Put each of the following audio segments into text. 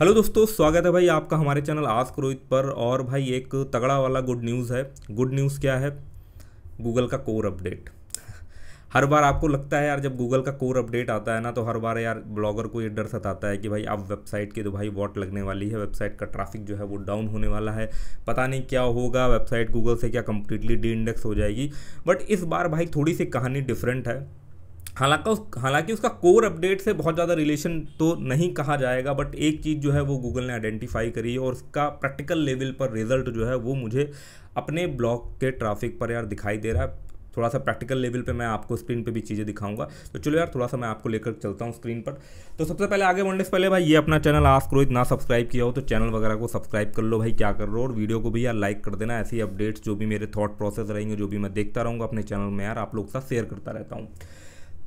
Hello दोस्तों स्वागत है भाई आपका हमारे चैनल आस्क रोहित पर और भाई एक तगड़ा वाला गुड न्यूज़ है गुड न्यूज़ क्या है गूगल का कोर अपडेट हर बार आपको लगता है यार जब गूगल का कोर अपडेट आता है ना तो हर बार यार ब्लॉगर को ये डर सताता है कि भाई अब वेबसाइट के तो भाई वॉट लगने वाली है वेबसाइट का ट्रैफिक जो है वो डाउन होने वाला है पता नहीं क्या होगा वेबसाइट गूगल से क्या कम्प्लीटली डी इंडेक्स हो जाएगी बट इस बार भाई थोड़ी सी कहानी डिफरेंट है हालांकि उस हालांकि उसका कोर अपडेट से बहुत ज़्यादा रिलेशन तो नहीं कहा जाएगा बट एक चीज़ जो है वो गूगल ने आइडेंटिफाई करी है और उसका प्रैक्टिकल लेवल पर रिजल्ट जो है वो मुझे अपने ब्लॉग के ट्रैफिक पर यार दिखाई दे रहा है थोड़ा सा प्रैक्टिकल लेवल पे मैं आपको स्क्रीन पे भी चीज़ें दिखाऊंगा तो चलो यार थोड़ा सा मैं आपको लेकर चलता हूँ स्क्रीन पर तो सबसे पहले आगे बढ़ने से पहले भाई ये अपना चैनल आस्क रोहित ना सब्सक्राइब किया हो तो चैनल वगैरह को सब्सक्राइब कर लो भाई क्या कर रहे हो और वीडियो को भी यार लाइक कर देना ऐसी अपडेट्स जो भी मेरे थॉट प्रोसेस रहेंगे जो भी मैं देखता रहूँगा अपने चैनल में यार आप लोग के साथ शेयर करता रहता हूँ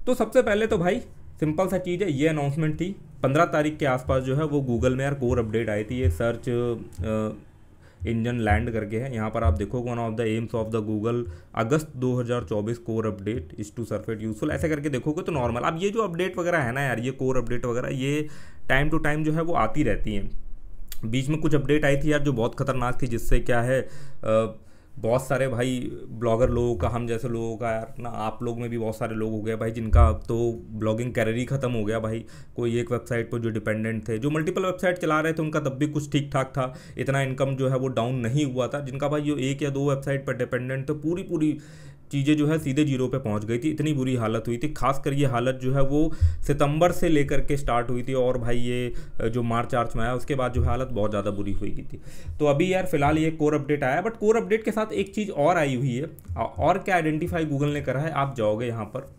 तो सबसे पहले तो भाई सिंपल सा चीज़ है ये अनाउंसमेंट थी पंद्रह तारीख के आसपास जो है वो गूगल में यार कोर अपडेट आई थी ये सर्च इंजन लैंड करके है यहाँ पर आप देखो one of the aims of the Google August 2024 core update is to surface useful ऐसे करके देखोगे तो नॉर्मल अब ये जो अपडेट वगैरह है ना यार ये कोर अपडेट वगैरह ये टाइम टू टाइम जो है वो आती रहती हैं बीच में कुछ अपडेट आई थी यार जो बहुत खतरनाक थी जिससे क्या है बहुत सारे भाई ब्लॉगर लोगों का हम जैसे लोगों का यार ना आप लोग में भी बहुत सारे लोग हो गए भाई जिनका अब तो ब्लॉगिंग कैरियर ही ख़त्म हो गया भाई कोई एक वेबसाइट पर जो डिपेंडेंट थे जो मल्टीपल वेबसाइट चला रहे थे उनका तब भी कुछ ठीक ठाक था इतना इनकम जो है वो डाउन नहीं हुआ था जिनका भाई जो एक या दो वेबसाइट पर डिपेंडेंट थे पूरी पूरी चीज़ें जो है सीधे जीरो पे पहुंच गई थी इतनी बुरी हालत हुई थी खासकर ये हालत जो है वो सितंबर से लेकर के स्टार्ट हुई थी और भाई ये जो मार्च आर्च में आया उसके बाद जो है हालत बहुत ज़्यादा बुरी हुई थी तो अभी यार फिलहाल ये कोर अपडेट आया बट कोर अपडेट के साथ एक चीज़ और आई हुई है और क्या आइडेंटिफाई गूगल ने करा है आप जाओगे यहाँ पर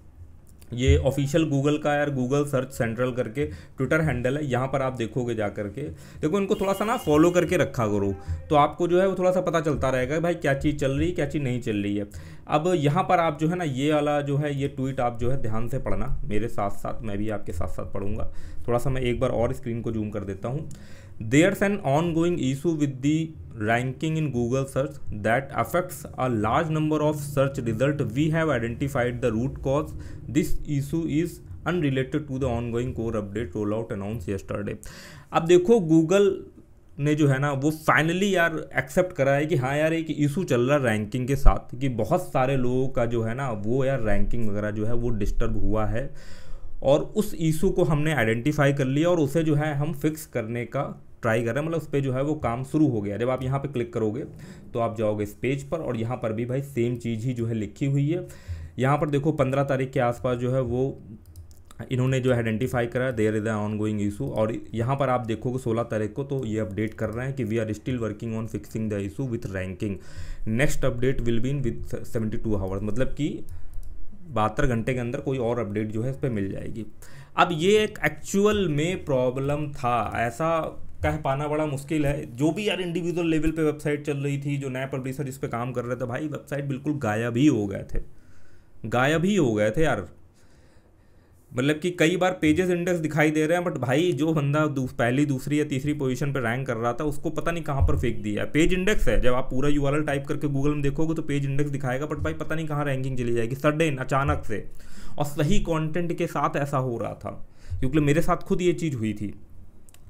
ये ऑफिशियल गूगल का यार गूगल सर्च सेंट्रल करके ट्विटर हैंडल है यहाँ पर आप देखोगे जा करके देखो इनको थोड़ा सा ना फॉलो करके रखा करो तो आपको जो है वो थोड़ा सा पता चलता रहेगा भाई क्या चीज़ चल रही है क्या चीज़ नहीं चल रही है अब यहाँ पर आप जो है ना ये वाला जो है ये ट्वीट आप जो है ध्यान से पढ़ना मेरे साथ साथ मैं भी आपके साथ साथ पढ़ूंगा थोड़ा सा मैं एक बार और स्क्रीन को जूम कर देता हूँ there's an ongoing issue with the ranking in Google search that affects a large number of search result we have identified the root cause. This issue is unrelated to the ongoing core update roll out announce yesterday अब देखो Google ने जो है ना वो finally यार accept करा है कि हाँ यार एक इशू चल रहा है रैंकिंग के साथ कि बहुत सारे लोगों का जो है ना वो यार रैंकिंग वगैरह जो है वो डिस्टर्ब हुआ है और उस इशू को हमने आइडेंटिफाई कर लिया और उसे जो है हम फिक्स करने का ट्राई कर रहे हैं मतलब उस पर जो है वो काम शुरू हो गया जब आप यहाँ पर क्लिक करोगे तो आप जाओगे इस पेज पर और यहाँ पर भी भाई सेम चीज़ ही जो है लिखी हुई है यहाँ पर देखो पंद्रह तारीख के आसपास जो है वो इन्होंने जो आइडेंटिफाई करा there is ongoing issue और यहाँ पर आप देखोगे सोलह तारीख को तो ये अपडेट कर रहे हैं कि we are still working on fixing the issue with ranking next update will be in with seventy two hours मतलब कि बहत्तर घंटे के अंदर कोई और अपडेट जो है इस पर मिल जाएगी अब ये एक एक्चुअल में प्रॉब्लम था ऐसा कह पाना बड़ा मुश्किल है जो भी यार इंडिविजुअल लेवल पे वेबसाइट चल रही थी जो नया पब्लिशर इस पर काम कर रहे थे भाई वेबसाइट बिल्कुल गायब ही हो गए थे गायब ही हो गए थे यार मतलब कि कई बार पेजेस इंडेक्स दिखाई दे रहे हैं बट भाई जो बंदा पहली दूसरी या तीसरी पोजीशन पर रैंक कर रहा था उसको पता नहीं कहाँ पर फेंक दिया पेज इंडेक्स है जब आप पूरा यू टाइप करके गूगल में देखोगे तो पेज इंडेक्स दिखाएगा बट भाई पता नहीं कहाँ रैंकिंग चली जाएगी सडन अचानक से और सही कॉन्टेंट के साथ ऐसा हो रहा था क्योंकि मेरे साथ खुद ये चीज़ हुई थी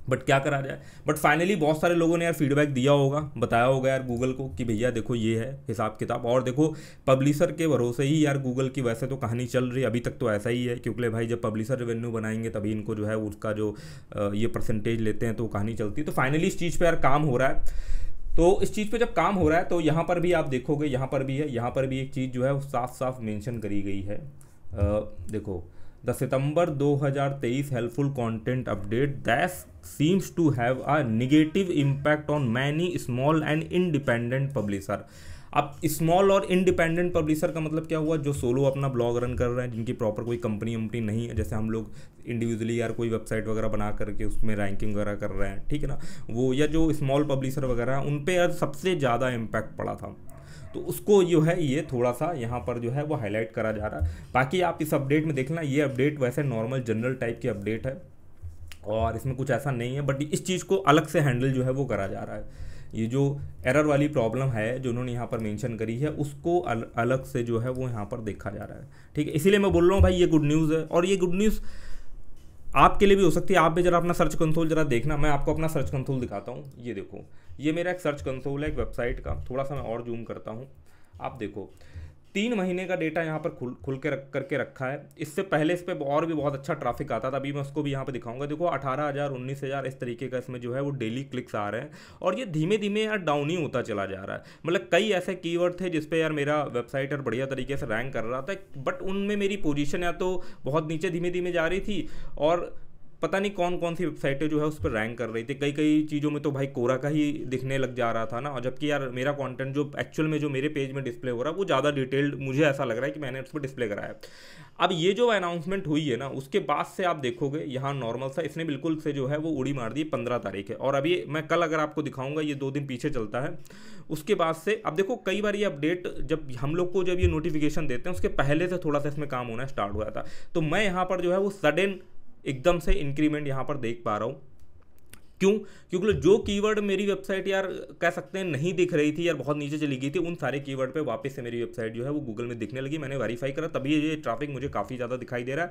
बट क्या करा जाए बट फाइनली बहुत सारे लोगों ने यार फीडबैक दिया होगा बताया होगा यार गूगल को कि भैया देखो ये है हिसाब किताब और देखो पब्लिशर के भरोसे ही यार गूगल की वैसे तो कहानी चल रही है अभी तक तो ऐसा ही है क्योंकि भाई जब पब्लिशर रेवेन्यू बनाएंगे तभी इनको जो है उसका जो ये परसेंटेज लेते हैं तो कहानी चलती है तो फाइनली इस चीज़ पर यार काम हो रहा है तो इस चीज़ पे जब काम हो रहा है तो यहाँ पर भी आप देखोगे यहाँ पर भी है यहाँ पर भी एक चीज़ जो है वो साफ साफ मेंशन करी गई है आ, देखो the September 2023 helpful content update that's seems to have a negative impact on many small and independent publisher अब स्मॉल और इंडिपेंडेंट पब्लिशर का मतलब क्या हुआ जो सोलो अपना ब्लॉग रन कर रहे हैं जिनकी प्रॉपर कोई कंपनी वंपनी नहीं है जैसे हम लोग इंडिविजुअली यार कोई वेबसाइट वगैरह बना करके उसमें रैंकिंग वगैरह कर रहे हैं ठीक है ना वो या जो स्मॉल पब्लिशर वगैरह हैं उन पर यार सबसे ज़्यादा इम्पैक्ट पड़ा था तो उसको जो है ये थोड़ा सा यहाँ पर जो है वो हाईलाइट करा जा रहा है बाकी आप इस अपडेट में देखना ये अपडेट वैसे नॉर्मल जनरल टाइप की अपडेट है और इसमें कुछ ऐसा नहीं है बट इस चीज़ को अलग से हैंडल जो है वो करा जा रहा है ये जो एरर वाली प्रॉब्लम है जो उन्होंने यहाँ पर मेंशन करी है उसको अल, अलग से जो है वो यहाँ पर देखा जा रहा है ठीक है इसीलिए मैं बोल रहा हूँ भाई ये गुड न्यूज़ है और ये गुड न्यूज़ आपके लिए भी हो सकती है आप भी जरा अपना सर्च कंसोल जरा देखना मैं आपको अपना सर्च कंसोल दिखाता हूँ ये देखो ये मेरा एक सर्च कंसोल है एक वेबसाइट का थोड़ा सा मैं और जूम करता हूँ आप देखो तीन महीने का डेटा यहाँ पर खुल खुल के रख करके रखा है इससे पहले इस पर और भी बहुत अच्छा ट्रैफिक आता था अभी मैं उसको भी यहाँ पर दिखाऊंगा देखो अठारह हज़ार उन्नीस हज़ार इस तरीके का इसमें जो है वो डेली क्लिक्स आ रहे हैं और ये धीमे धीमे यार डाउन ही होता चला जा रहा है मतलब कई ऐसे कीवर्ड थे जिसपे यार मेरा वेबसाइट यार बढ़िया तरीके से रैंक कर रहा था बट उनमें मेरी पोजिशन या तो बहुत नीचे धीमे धीमे जा रही थी और पता नहीं कौन कौन सी वेबसाइटें जो है उस पर रैंक कर रही थी कई कई चीज़ों में तो भाई कोरा का ही दिखने लग जा रहा था ना और जबकि यार मेरा कंटेंट जो एक्चुअल में जो मेरे पेज में डिस्प्ले हो रहा है वो ज़्यादा डिटेल्ड मुझे ऐसा लग रहा है कि मैंने उस पर डिस्प्ले कराया अब ये जो अनाउंसमेंट हुई है ना उसके बाद से आप देखोगे यहाँ नॉर्मल सा इसने बिल्कुल से जो है वो उड़ी मार दी पंद्रह तारीख है और अभी मैं कल अगर आपको दिखाऊंगा ये दो दिन पीछे चलता है उसके बाद से अब देखो कई बार ये अपडेट जब हम लोग को जब ये नोटिफिकेशन देते हैं उसके पहले से थोड़ा सा इसमें काम होना स्टार्ट हुआ था तो मैं यहाँ पर जो है वो सडन एकदम से इंक्रीमेंट यहाँ पर देख पा रहा हूँ क्यों क्योंकि जो कीवर्ड मेरी वेबसाइट यार कह सकते हैं नहीं दिख रही थी यार बहुत नीचे चली गई थी उन सारे कीवर्ड पे वापस से मेरी वेबसाइट जो है वो गूगल में दिखने लगी मैंने वेरीफाई करा तभी ये ट्रैफिक मुझे काफ़ी ज़्यादा दिखाई दे रहा है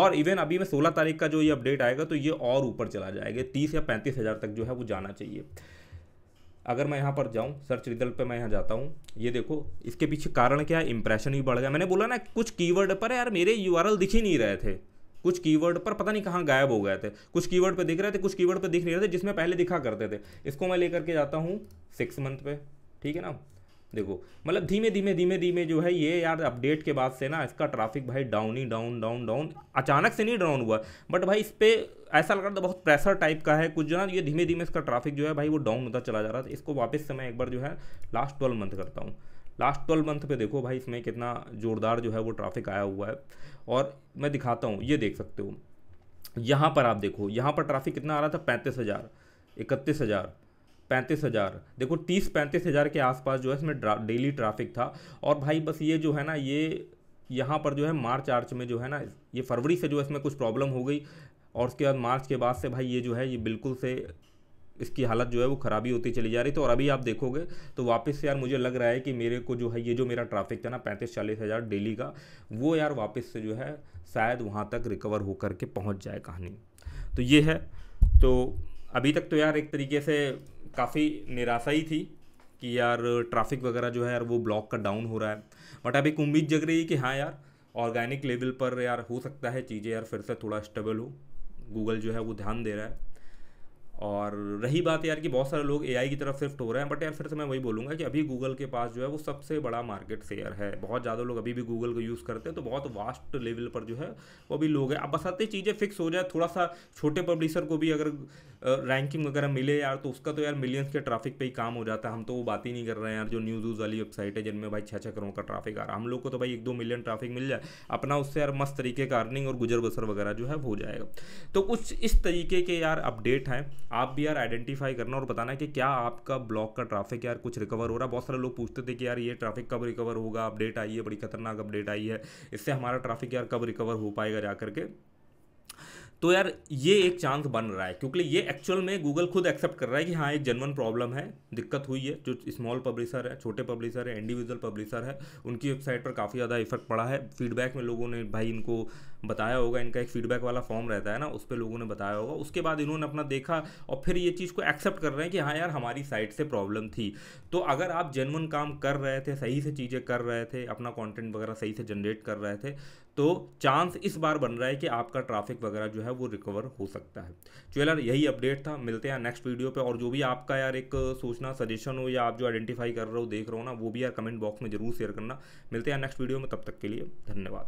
और इवन अभी मैं सोलह तारीख का जो ये अपडेट आएगा तो ये और ऊपर चला जाएगा तीस या पैंतीस हज़ार तक जो है वो जाना चाहिए अगर मैं यहाँ पर जाऊँ सर्च रिजल्ट पर मैं यहाँ जाता हूँ ये देखो इसके पीछे कारण क्या है इंप्रेशन भी बढ़ गया मैंने बोला ना कुछ कीवर्ड पर यार मेरे यू दिख ही नहीं रहे थे कुछ कीवर्ड पर पता नहीं कहाँ गायब हो गए थे कुछ कीवर्ड पे दिख रहे थे कुछ कीवर्ड पे दिख नहीं रहे थे जिसमें पहले दिखा करते थे इसको मैं लेकर के जाता हूँ सिक्स मंथ पे ठीक है ना देखो मतलब धीमे धीमे धीमे धीमे जो है ये यार अपडेट के बाद से ना इसका ट्रैफिक भाई डाउन ही डाउन डाउन डाउन अचानक से नहीं डाउन हुआ बट भाई इस पर ऐसा लग रहा था बहुत प्रेशर टाइप का है कुछ जो ना ये धीमे धीमे इसका ट्रैफिक जो है भाई वो डाउन होता चला जा रहा था इसको वापस से मैं एक बार जो है लास्ट ट्वेल्व मंथ करता हूँ लास्ट ट्वेल्व मंथ पे देखो भाई इसमें कितना ज़ोरदार जो है वो ट्रैफिक आया हुआ है और मैं दिखाता हूँ ये देख सकते हो यहाँ पर आप देखो यहाँ पर ट्रैफिक कितना आ रहा था पैंतीस हज़ार इकतीस हज़ार पैंतीस हज़ार देखो तीस पैंतीस हज़ार के आसपास जो है इसमें डेली ट्रैफिक था और भाई बस ये जो है ना ये यहाँ पर जो है मार्च आर्च में जो है ना ये फरवरी से जो है इसमें कुछ प्रॉब्लम हो गई और उसके बाद मार्च के बाद से भाई ये जो है ये बिल्कुल से इसकी हालत जो है वो ख़राबी होती चली जा रही थी और अभी आप देखोगे तो वापस से यार मुझे लग रहा है कि मेरे को जो है ये जो मेरा ट्रैफिक था ना पैंतीस चालीस हज़ार डेली का वो यार वापस से जो है शायद वहाँ तक रिकवर कर के पहुँच जाए कहानी तो ये है तो अभी तक तो यार एक तरीके से काफ़ी निराशा ही थी कि यार ट्रैफिक वगैरह जो है यार वो ब्लॉक का डाउन हो रहा है बट अब एक उम्मीद जग रही है कि हाँ यार ऑर्गेनिक लेवल पर यार हो सकता है चीज़ें यार फिर से थोड़ा स्टेबल हो गूगल जो है वो ध्यान दे रहा है और रही बात यार कि बहुत सारे लोग एआई की तरफ शिफ्ट हो रहे हैं बट यार फिर से मैं वही बोलूँगा कि अभी गूगल के पास जो है वो सबसे बड़ा मार्केट शेयर है बहुत ज़्यादा लोग अभी भी गूगल को यूज़ करते हैं तो बहुत वास्ट लेवल पर जो है वो भी लोग हैं अब बसाते चीज़ें फिक्स हो जाए थोड़ा सा छोटे पब्लिशर को भी अगर रैंकिंग वगैरह मिले यार तो उसका तो यार मिलियंस के ट्रैफिक पे ही काम हो जाता है हम तो वो बात ही नहीं कर रहे हैं यार जो न्यूज़ व्यूज़ वाली वेबसाइट है जिनमें भाई छः छः करोड़ का ट्रैफिक आ रहा है हम लोग को तो भाई एक दो मिलियन ट्रैफिक मिल जाए अपना उससे यार मस्त तरीके का अर्निंग और गुजर बसर वगैरह जो है हो जाएगा तो कुछ इस तरीके के यार अपडेट हैं आप भी यार आइडेंटिफाई करना और बताना कि क्या आपका ब्लॉक का ट्राफिक यार कुछ रिकवर हो रहा है बहुत सारे लोग पूछते थे कि यार ये ट्राफिक कब रिकवर होगा अपडेट आई है बड़ी खतरनाक अपडेट आई है इससे हमारा ट्राफिक यार कब रिकवर हो पाएगा जा करके तो यार ये एक चांस बन रहा है क्योंकि ये एक्चुअल में गूगल खुद एक्सेप्ट कर रहा है कि हाँ एक जनवन प्रॉब्लम है दिक्कत हुई है जो स्मॉल पब्लिशर है छोटे पब्लिशर है इंडिविजुअल पब्लिशर है उनकी वेबसाइट पर काफ़ी ज़्यादा इफेक्ट पड़ा है फीडबैक में लोगों ने भाई इनको बताया होगा इनका एक फीडबैक वाला फॉर्म रहता है ना उस पर लोगों ने बताया होगा उसके बाद इन्होंने अपना देखा और फिर ये चीज़ को एक्सेप्ट कर रहे हैं कि हाँ यार हमारी साइट से प्रॉब्लम थी तो अगर आप जेनवन काम कर रहे थे सही से चीज़ें कर रहे थे अपना कॉन्टेंट वगैरह सही से जनरेट कर रहे थे तो चांस इस बार बन रहा है कि आपका ट्रैफिक वगैरह जो है है वो रिकवर हो सकता है चलो तो यार यही अपडेट था मिलते हैं नेक्स्ट वीडियो पे और जो भी आपका यार एक सोचना सजेशन हो या आप जो आइडेंटिफाई कर रहे हो देख रहे हो ना वो भी यार कमेंट बॉक्स में जरूर शेयर करना मिलते हैं नेक्स्ट वीडियो में तब तक के लिए धन्यवाद